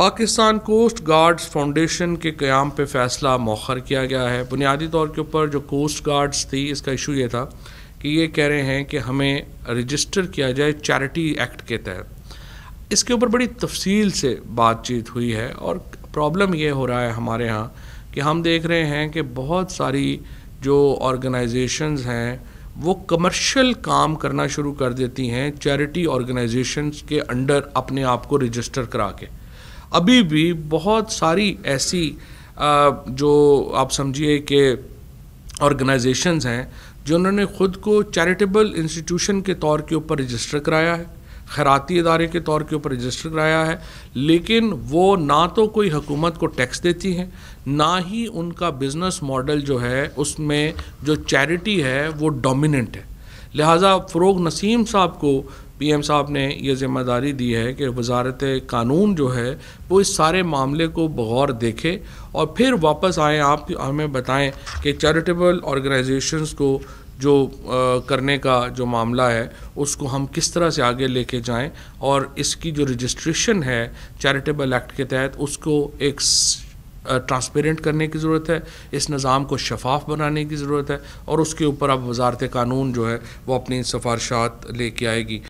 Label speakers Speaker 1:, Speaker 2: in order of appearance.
Speaker 1: Pakistan coast guards foundation के क़्याम पे फ़ैसला मौखर किया गया है बुनियादी तौर के ऊपर जो कोस्ट गार्ड्स थी इसका इशू ये था कि ये कह रहे हैं कि हमें रजिस्टर किया जाए चैरिटी एक्ट के तहत इसके ऊपर बड़ी तफसील से बातचीत हुई है और प्रॉब्लम ये हो रहा है हमारे यहाँ कि हम देख रहे हैं कि बहुत सारी जो ऑर्गेनाइजेशंस हैं वो कमर्शियल काम करना शुरू कर देती हैं चैरिटी ऑर्गेनाइजेशंस के अंडर अपने आप को रजिस्टर करा के अभी भी बहुत सारी ऐसी जो आप समझिए कि ऑर्गेनाइजेशंस हैं जिन्होंने ख़ुद को चैरिटेबल इंस्टीट्यूशन के तौर के ऊपर रजिस्टर कराया है खैराती इदारे के तौर के ऊपर रजिस्टर कराया है लेकिन वो ना तो कोई हुकूमत को टैक्स देती हैं ना ही उनका बिज़नेस मॉडल जो है उसमें जो चैरिटी है वो डोमिनेंट है लिहाजा फ़रोग नसीम साहब को पीएम साहब ने यह जिम्मेदारी दी है कि वजारत कानून जो है वो इस सारे मामले को बगौर देखे और फिर वापस आए आप हमें बताएं कि चैरिटेबल ऑर्गेनाइजेशंस को जो आ, करने का जो मामला है उसको हम किस तरह से आगे लेके जाएं और इसकी जो रजिस्ट्रेशन है चैरिटेबल एक्ट के तहत उसको एक ट्रांसपेरेंट करने की ज़रूरत है इस निज़ाम को शफाफ बनाने की ज़रूरत है और उसके ऊपर अब वजारत कानून जो है वो अपनी सिफारशात लेके आएगी